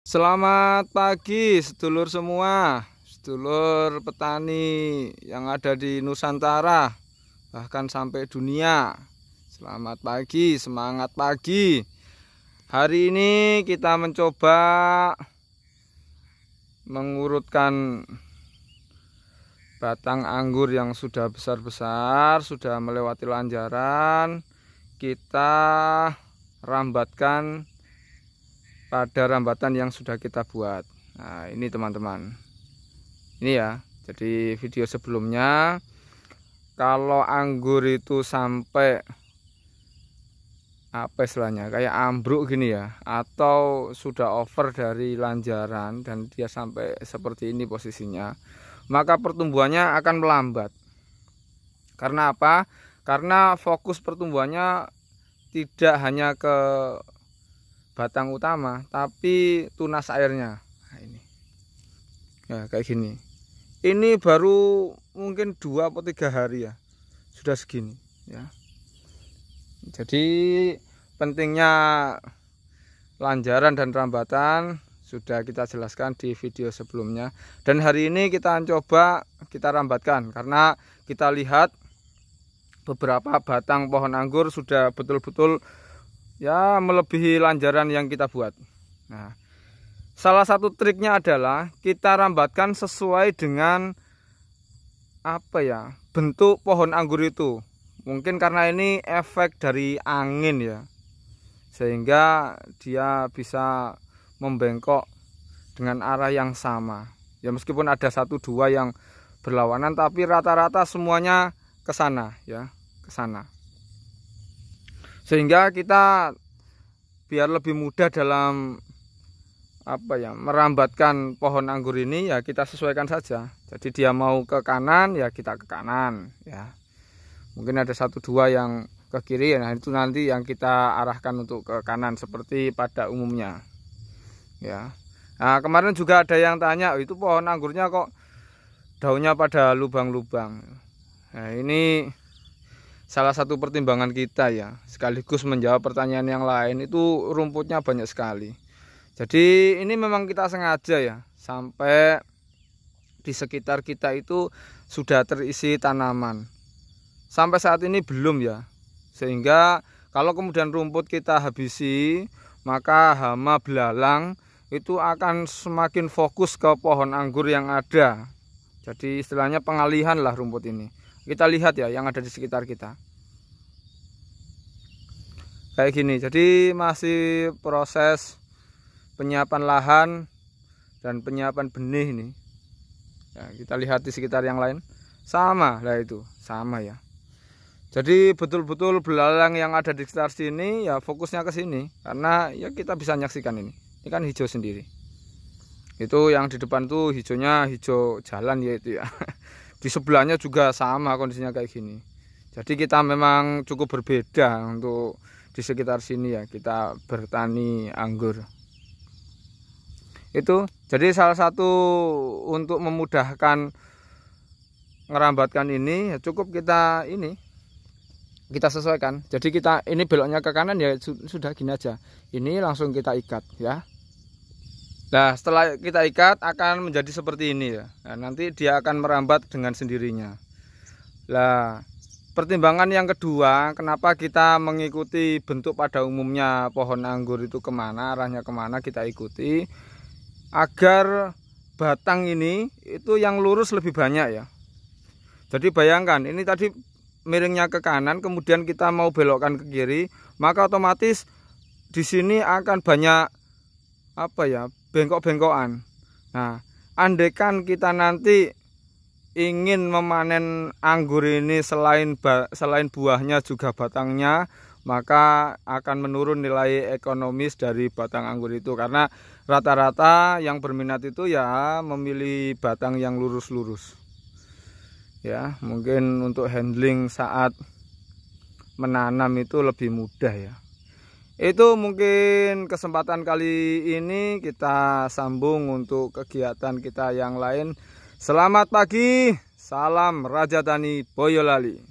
Selamat pagi sedulur semua Sedulur petani yang ada di Nusantara Bahkan sampai dunia Selamat pagi, semangat pagi Hari ini kita mencoba Mengurutkan Batang anggur yang sudah besar-besar Sudah melewati lanjaran Kita rambatkan pada rambatan yang sudah kita buat nah ini teman-teman ini ya jadi video sebelumnya kalau anggur itu sampai apa istilahnya kayak ambruk gini ya atau sudah over dari lanjaran dan dia sampai seperti ini posisinya maka pertumbuhannya akan melambat karena apa karena fokus pertumbuhannya tidak hanya ke batang utama tapi tunas airnya nah, ini ya kayak gini ini baru mungkin dua atau tiga hari ya sudah segini ya jadi pentingnya lanjaran dan rambatan sudah kita jelaskan di video sebelumnya dan hari ini kita coba kita rambatkan karena kita lihat beberapa batang pohon anggur sudah betul-betul ya melebihi lanjaran yang kita buat nah salah satu triknya adalah kita rambatkan sesuai dengan apa ya bentuk pohon anggur itu mungkin karena ini efek dari angin ya sehingga dia bisa membengkok dengan arah yang sama ya meskipun ada satu dua yang berlawanan tapi rata-rata semuanya ke sana ya ke sana sehingga kita biar lebih mudah dalam apa ya merambatkan pohon anggur ini ya kita sesuaikan saja jadi dia mau ke kanan ya kita ke kanan ya mungkin ada satu dua yang ke kiri ya. nah itu nanti yang kita arahkan untuk ke kanan seperti pada umumnya ya nah kemarin juga ada yang tanya oh, itu pohon anggurnya kok daunnya pada lubang-lubang nah ini salah satu pertimbangan kita ya sekaligus menjawab pertanyaan yang lain itu rumputnya banyak sekali jadi ini memang kita sengaja ya sampai di sekitar kita itu sudah terisi tanaman sampai saat ini belum ya sehingga kalau kemudian rumput kita habisi maka hama belalang itu akan semakin fokus ke pohon anggur yang ada jadi istilahnya pengalihan lah rumput ini kita lihat ya yang ada di sekitar kita. Kayak gini. Jadi masih proses penyiapan lahan dan penyiapan benih ini. Ya, kita lihat di sekitar yang lain. Sama lah itu, sama ya. Jadi betul-betul belalang yang ada di sekitar sini ya fokusnya ke sini karena ya kita bisa menyaksikan ini. Ini kan hijau sendiri. Itu yang di depan tuh hijaunya hijau jalan yaitu ya. ya. di sebelahnya juga sama kondisinya kayak gini jadi kita memang cukup berbeda untuk di sekitar sini ya kita bertani anggur itu jadi salah satu untuk memudahkan ngerambatkan ini ya cukup kita ini kita sesuaikan jadi kita ini beloknya ke kanan ya sudah gini aja ini langsung kita ikat ya Nah, setelah kita ikat akan menjadi seperti ini ya. Nah, nanti dia akan merambat dengan sendirinya. Nah, pertimbangan yang kedua, kenapa kita mengikuti bentuk pada umumnya pohon anggur itu kemana, arahnya kemana kita ikuti, agar batang ini itu yang lurus lebih banyak ya. Jadi bayangkan, ini tadi miringnya ke kanan, kemudian kita mau belokkan ke kiri, maka otomatis di sini akan banyak apa ya bengkok-bengkokan. Nah, andekan kita nanti ingin memanen anggur ini selain selain buahnya juga batangnya, maka akan menurun nilai ekonomis dari batang anggur itu karena rata-rata yang berminat itu ya memilih batang yang lurus-lurus. Ya, mungkin untuk handling saat menanam itu lebih mudah ya. Itu mungkin kesempatan kali ini kita sambung untuk kegiatan kita yang lain. Selamat pagi, salam Raja Tani Boyolali.